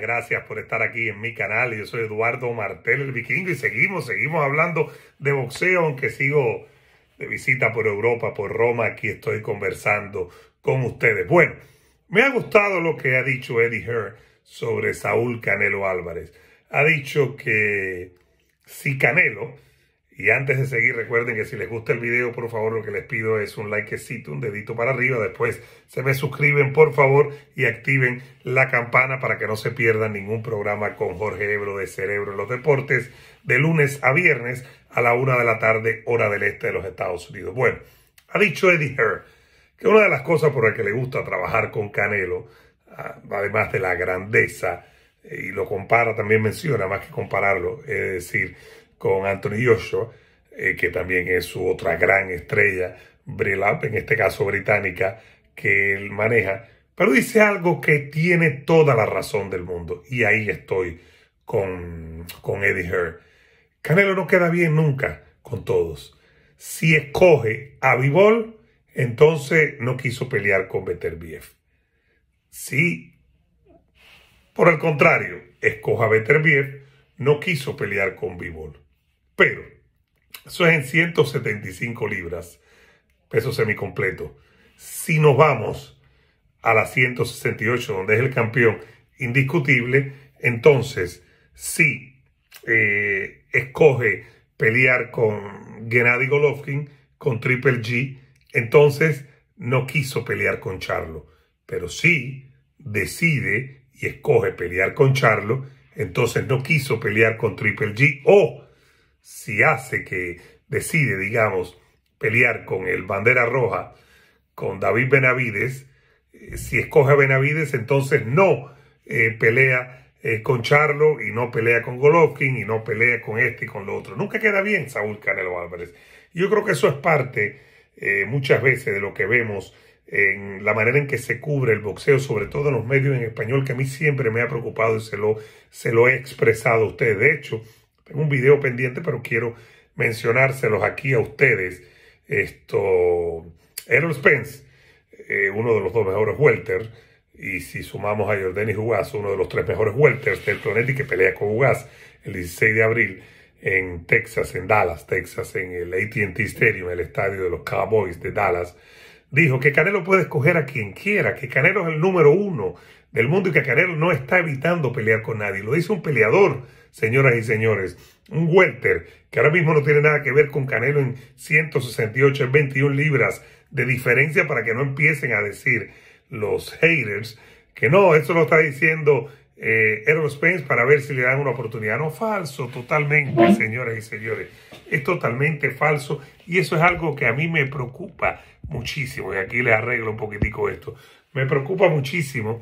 Gracias por estar aquí en mi canal. Yo soy Eduardo Martel, el vikingo, y seguimos, seguimos hablando de boxeo, aunque sigo de visita por Europa, por Roma. Aquí estoy conversando con ustedes. Bueno, me ha gustado lo que ha dicho Eddie Hearn sobre Saúl Canelo Álvarez. Ha dicho que si Canelo y antes de seguir, recuerden que si les gusta el video, por favor, lo que les pido es un likecito, un dedito para arriba. Después se me suscriben, por favor, y activen la campana para que no se pierdan ningún programa con Jorge Ebro de Cerebro en los Deportes de lunes a viernes a la una de la tarde, hora del este de los Estados Unidos. Bueno, ha dicho Eddie Herr que una de las cosas por las que le gusta trabajar con Canelo, ah, además de la grandeza, y lo compara, también menciona, más que compararlo, es decir, con Anthony Joshua, eh, que también es su otra gran estrella, Brillap, en este caso británica, que él maneja. Pero dice algo que tiene toda la razón del mundo. Y ahí estoy con, Eddie Hearn. Canelo no queda bien nunca con todos. Si escoge a Bivol, entonces no quiso pelear con Beterbiev. Si, por el contrario, escoge a Beterbiev, no quiso pelear con Bivol. Pero eso es en 175 libras, peso semicompleto. Si nos vamos a la 168, donde es el campeón indiscutible, entonces sí eh, escoge pelear con Gennady Golovkin, con Triple G, entonces no quiso pelear con Charlo. Pero sí decide y escoge pelear con Charlo, entonces no quiso pelear con Triple G o si hace que decide, digamos, pelear con el bandera roja, con David Benavides, eh, si escoge a Benavides, entonces no eh, pelea eh, con Charlo y no pelea con Golovkin y no pelea con este y con lo otro. Nunca queda bien Saúl Canelo Álvarez. Yo creo que eso es parte muchas veces de lo que vemos en la manera en que se cubre el boxeo, sobre todo en los medios en español, que a mí siempre me ha preocupado y se lo, se lo he expresado a ustedes. De hecho, un video pendiente, pero quiero mencionárselos aquí a ustedes. Esto, Errol Spence, eh, uno de los dos mejores welter, y si sumamos a Jordanis Ugas, uno de los tres mejores welters del planeta y que pelea con Ugas el 16 de abril en Texas, en Dallas, Texas, en el ATT Stadium, el estadio de los Cowboys de Dallas, dijo que Canelo puede escoger a quien quiera, que Canelo es el número uno del mundo y que Canelo no está evitando pelear con nadie. Lo dice un peleador, señoras y señores. Un welter que ahora mismo no tiene nada que ver con Canelo en 168, en 21 libras de diferencia para que no empiecen a decir los haters que no, eso lo está diciendo eh, Errol Spence para ver si le dan una oportunidad. No, falso, totalmente, señoras y señores. Es totalmente falso y eso es algo que a mí me preocupa muchísimo. Y aquí les arreglo un poquitico esto. Me preocupa muchísimo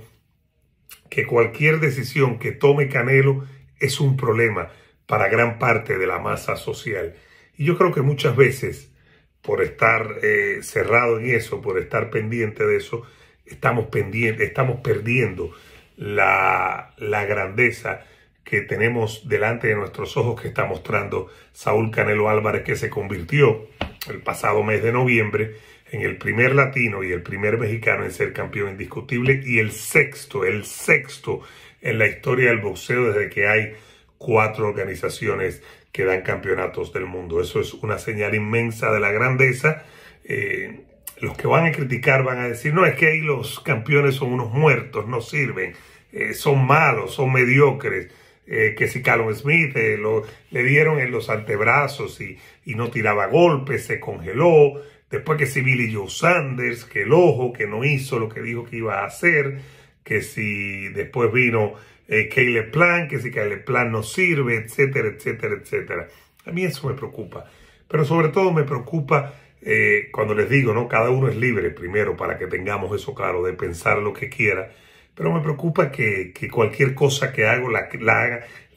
que cualquier decisión que tome Canelo es un problema para gran parte de la masa social. Y yo creo que muchas veces, por estar eh, cerrado en eso, por estar pendiente de eso, estamos, estamos perdiendo la grandeza que tenemos delante de nuestros ojos que está mostrando Saúl Canelo Álvarez, que se convirtió el pasado mes de noviembre en el primer latino y el primer mexicano en ser campeón indiscutible y el sexto, el sexto en la historia del boxeo desde que hay cuatro organizaciones que dan campeonatos del mundo. Eso es una señal inmensa de la grandeza. Eh, los que van a criticar van a decir, no, es que ahí los campeones son unos muertos, no sirven, eh, son malos, son mediocres. Eh, que si Carlos Smith eh, lo, le dieron en los antebrazos y, no tiraba golpes, se congeló. Después que si Billy Joe Sanders, que el ojo, que no hizo lo que dijo que iba a hacer. Que si después vino eh, Caleb Plan, que si Caleb Plan no sirve, etcétera, etcétera, etcétera. A mí eso me preocupa. Pero sobre todo me preocupa eh, cuando les digo, ¿no? Cada uno es libre primero para que tengamos eso claro, de pensar lo que quiera pero me preocupa que, cualquier cosa que hago, la,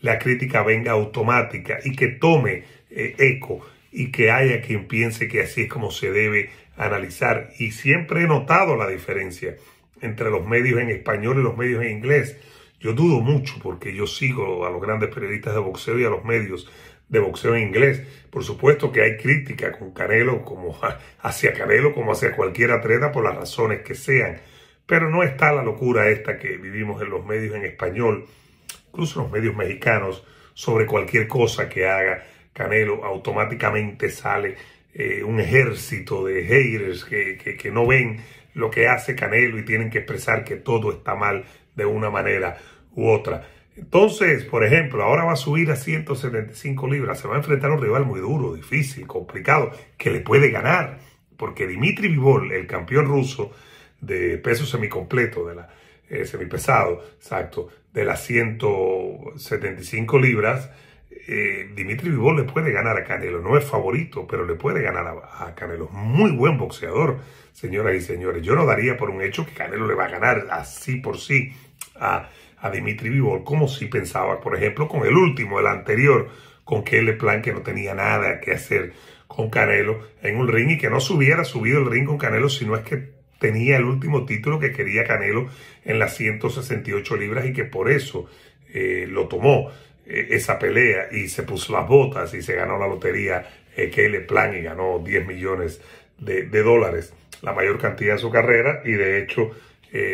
la, crítica venga automática y que tome eh, eco y que haya quien piense que así es como se debe analizar. Y siempre he notado la diferencia entre los medios en español y los medios en inglés. Yo dudo mucho porque yo sigo a los grandes periodistas de boxeo y a los medios de boxeo en inglés. Por supuesto que hay crítica con Canelo como hacia Canelo como hacia cualquier atleta por las razones que sean. Pero no está la locura esta que vivimos en los medios en español, incluso en los medios mexicanos, sobre cualquier cosa que haga Canelo, automáticamente sale eh, un ejército de haters que, que no ven lo que hace Canelo y tienen que expresar que todo está mal de una manera u otra. Entonces, por ejemplo, ahora va a subir a 175 libras, se va a enfrentar a un rival muy duro, difícil, complicado, que le puede ganar, porque Dimitri Vivol, el campeón ruso, de peso semicompleto, de la, eh, semipesado, exacto, de las 175 libras, eh, Dimitri Vivol le puede ganar a Canelo. No es favorito, pero le puede ganar a, Canelo. Muy buen boxeador, señoras y señores. Yo no daría por un hecho que Canelo le va a ganar así por sí a, Dimitri Vivol, como si pensaba, por ejemplo, con el último, el anterior, con Kelly Plan, que no tenía nada que hacer con Canelo en un ring y que no se hubiera subido el ring con Canelo, sino es que tenía el último título que quería Canelo en las 168 libras y que por eso eh, lo tomó eh, esa pelea y se puso las botas y se ganó la lotería eh, que le plan y ganó 10 millones de, dólares, la mayor cantidad de su carrera y de hecho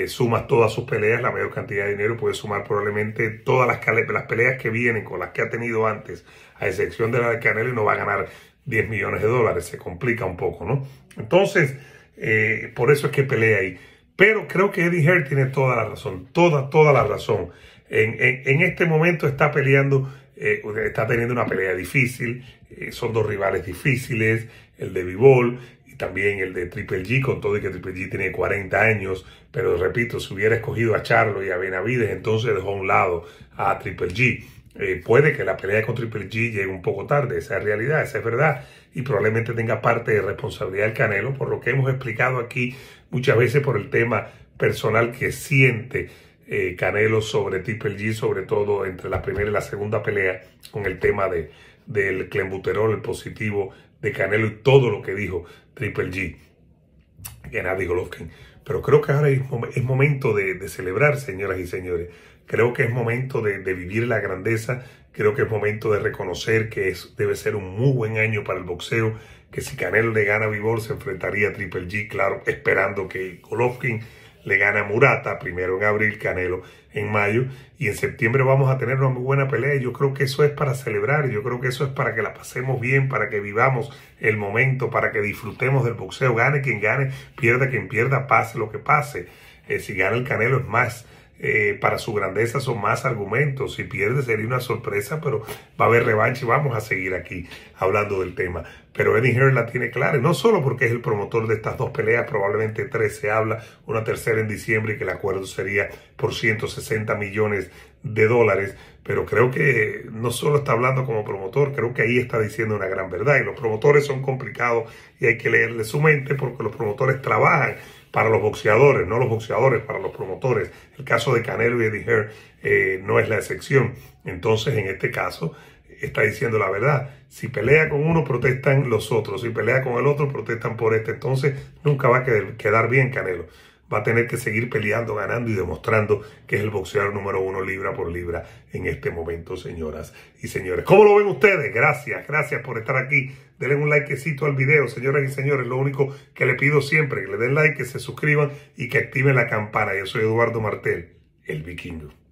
suma todas sus peleas, la mayor cantidad de dinero, puede sumar probablemente todas las, las peleas que vienen con las que ha tenido antes, a excepción de la de Canelo y no va a ganar 10 millones de dólares, se complica un poco, ¿no? Entonces, eh, por eso es que pelea ahí. Pero creo que Eddie Hearn tiene toda la razón, toda, toda la razón. En, este momento está peleando, eh, está teniendo una pelea difícil, eh, son dos rivales difíciles, el de B-Ball y también el de Triple G, con todo y que Triple G tiene 40 años, pero repito, si hubiera escogido a Charlo y a Benavides, entonces dejó a un lado a Triple G. Eh, puede que la pelea con Triple G llegue un poco tarde, esa es realidad, esa es verdad, y probablemente tenga parte de responsabilidad el Canelo, por lo que hemos explicado aquí muchas veces por el tema personal que siente eh, Canelo sobre Triple G, sobre todo entre la primera y la segunda pelea, con el tema del clenbuterol, el positivo de Canelo y todo lo que dijo Triple G. Gennady Golovkin. Pero creo que ahora es momento de, celebrar, señoras y señores. Creo que es momento de, vivir la grandeza. Creo que es momento de reconocer que debe ser un muy buen año para el boxeo. Que si Canelo le gana a Vivor, se enfrentaría a Triple G, claro, esperando que Golovkin le gana Murata, primero en abril, Canelo en mayo, y en septiembre vamos a tener una muy buena pelea. Yo creo que eso es para celebrar, yo creo que eso es para que la pasemos bien, para que vivamos el momento, para que disfrutemos del boxeo, gane quien gane, pierda quien pierda, pase lo que pase. Eh, si gana el Canelo es más eh, para su grandeza son más argumentos. Si pierde sería una sorpresa, pero va a haber revancha y vamos a seguir aquí hablando del tema. Pero Eddie Hearn la tiene clara, no solo porque es el promotor de estas dos peleas, probablemente tres se habla, una tercera en diciembre y que el acuerdo sería por 160 millones de dólares, pero creo que no solo está hablando como promotor, creo que ahí está diciendo una gran verdad. Y los promotores son complicados y hay que leerle su mente porque los promotores trabajan para los boxeadores, no los boxeadores, para los promotores. El caso de Canelo y Eddie Hearn eh, no es la excepción. Entonces, en este caso, está diciendo la verdad. Si pelea con uno, protestan los otros. Si pelea con el otro, protestan por este. Entonces, nunca va a quedar bien Canelo va a tener que seguir peleando, ganando y demostrando que es el boxeador número uno libra por libra en este momento, señoras y señores. ¿Cómo lo ven ustedes? Gracias, gracias por estar aquí. Denle un likecito al video, señoras y señores. Lo único que le pido siempre, que le den like, que se suscriban y que activen la campana. Yo soy Eduardo Martel, el vikingo.